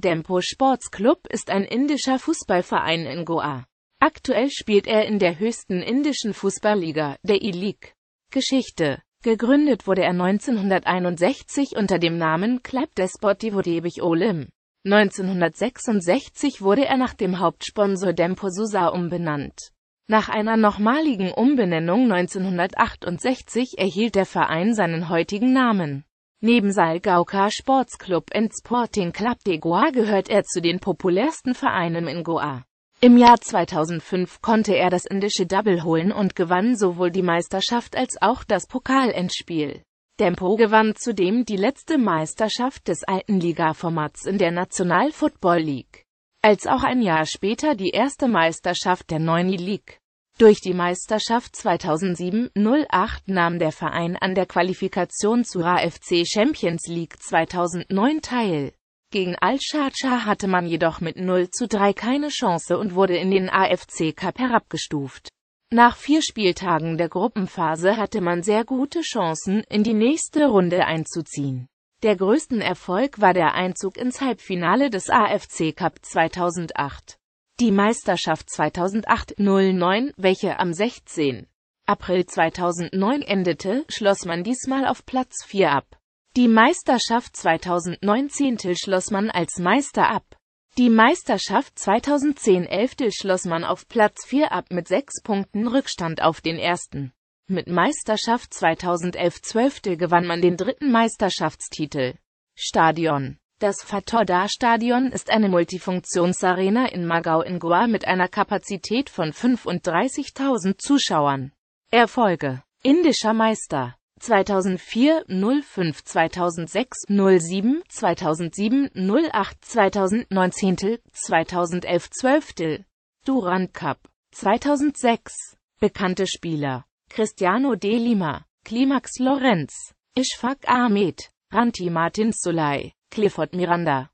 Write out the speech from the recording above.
Dempo Sports Club ist ein indischer Fußballverein in Goa. Aktuell spielt er in der höchsten indischen Fußballliga, der E-League. Geschichte Gegründet wurde er 1961 unter dem Namen Club Desportivo Rebich Olim. 1966 wurde er nach dem Hauptsponsor Dempo Susa umbenannt. Nach einer nochmaligen Umbenennung 1968 erhielt der Verein seinen heutigen Namen. Neben Salgauka Club und Sporting Club de Goa gehört er zu den populärsten Vereinen in Goa. Im Jahr 2005 konnte er das indische Double holen und gewann sowohl die Meisterschaft als auch das Pokalendspiel. Dempo gewann zudem die letzte Meisterschaft des alten Ligaformats in der National Football League, als auch ein Jahr später die erste Meisterschaft der neuen League. Durch die Meisterschaft 2007-08 nahm der Verein an der Qualifikation zur AFC Champions League 2009 teil. Gegen Al-Sharjah hatte man jedoch mit 0 zu 3 keine Chance und wurde in den AFC Cup herabgestuft. Nach vier Spieltagen der Gruppenphase hatte man sehr gute Chancen, in die nächste Runde einzuziehen. Der größten Erfolg war der Einzug ins Halbfinale des AFC Cup 2008. Die Meisterschaft 2008-09, welche am 16. April 2009 endete, schloss man diesmal auf Platz 4 ab. Die Meisterschaft 2009-10 schloss man als Meister ab. Die Meisterschaft 2010-11 schloss man auf Platz 4 ab mit 6 Punkten Rückstand auf den ersten. Mit Meisterschaft 2011-12 gewann man den dritten Meisterschaftstitel. Stadion das fatoda stadion ist eine Multifunktionsarena in Magau in Goa mit einer Kapazität von 35.000 Zuschauern. Erfolge Indischer Meister 2004, 05, 2006, 07, 2007, 08, 2009, 2011, 12, Durand Cup 2006. Bekannte Spieler Cristiano de Lima, Klimax Lorenz, Ishfaq Ahmed, Ranti Martin Sulay Clifford Miranda